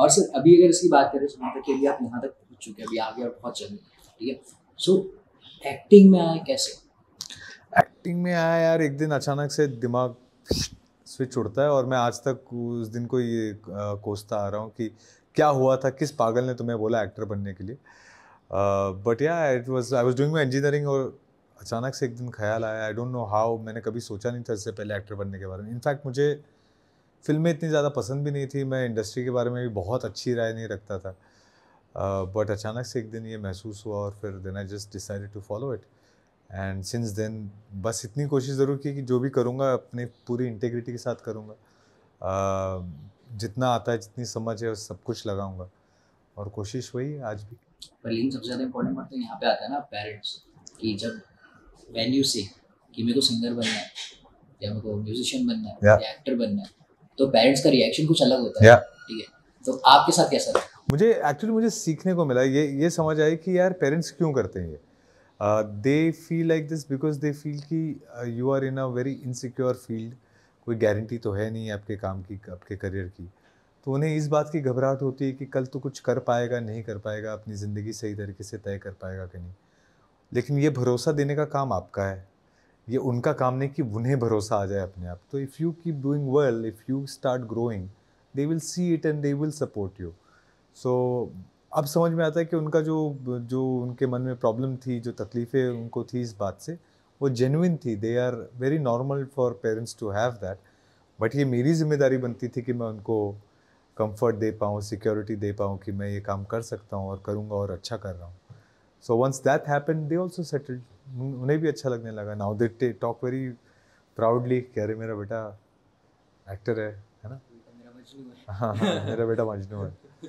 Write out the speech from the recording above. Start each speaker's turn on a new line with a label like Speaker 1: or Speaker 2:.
Speaker 1: और सर अभी अगर इसकी बात करें तो यहाँ तक कि अभी आप यहाँ तक पहुँच चुके हैं अभी आगे और बहुत जल्दी ठीक है सो एक्टिंग में आए कैसे
Speaker 2: एक्टिंग में आया यार एक दिन अचानक से दिमाग स्विच उड़ता है और मैं आज तक उस दिन को ये कोसता आ रहा हूँ कि क्या हुआ था किस पागल ने तुम्हें बोला एक्टर बनने के लिए but yeah it was I was doing my engineering और अचानक से एक दिन ख्याल आया आई डोंट नो हाउ मैंने कभी सोचा नहीं था इससे पहले एक्टर बनने के बारे में इनफैक्ट मुझे फिल्में इतनी ज़्यादा पसंद भी नहीं थी मैं इंडस्ट्री के बारे में भी बहुत अच्छी राय नहीं रखता था बट uh, अचानक से एक दिन ये महसूस हुआ और फिर then I just decided to follow it and since then बस इतनी कोशिश ज़रूर की कि जो भी करूँगा अपने पूरी इंटेग्रिटी के साथ करूँगा uh, जितना आता है जितनी समझ है सब कुछ लगाऊंगा और कोशिश वही आज भी
Speaker 1: पर सबसे ज़्यादा इम्पोर्टेंट बात तो यहाँ पे आता है ना पेरेंट्स कि जब वैन्यू से कि मेरे को सिंगर बनना है या मेरे को म्यूजिशियन बनना है या एक्टर बनना है तो पेरेंट्स का रिएक्शन कुछ अलग होता है ठीक है तो आपके साथ कैसा था
Speaker 2: मुझे एक्चुअली मुझे सीखने को मिला ये ये समझ आई कि यार पेरेंट्स क्यों करते हैं ये they feel like this because they feel कि you are in a very insecure field कोई गारंटी तो है नहीं आपके काम की आपके करियर की तो उन्हें इस बात की घबराहट होती है कि कल तो कुछ कर पाएगा नहीं कर पाएगा अपनी ज़िंदगी सही तरीके से तय कर पाएगा कि नहीं लेकिन ये भरोसा देने का काम आपका है ये उनका काम नहीं कि उन्हें भरोसा आ जाए अपने आप तो if you keep doing well if you start growing they will see it and they will support you so अब समझ में आता है कि उनका जो जो उनके मन में प्रॉब्लम थी जो तकलीफ़ें उनको थी इस बात से वो जेनुइन थी they are very normal for parents to have that but ये मेरी जिम्मेदारी बनती थी कि मैं उनको कंफर्ट दे पाऊँ सिक्योरिटी दे पाऊँ कि मैं ये काम कर सकता हूँ और करूँगा और अच्छा कर रहा हूँ so once that happen they also settled उन्हें भी अच्छा लगने लगा now they talk very proudly कह रहे मेरा बेटा एक्टर है है
Speaker 1: ना हाँ हाँ मेरा बेटा मजनू
Speaker 2: है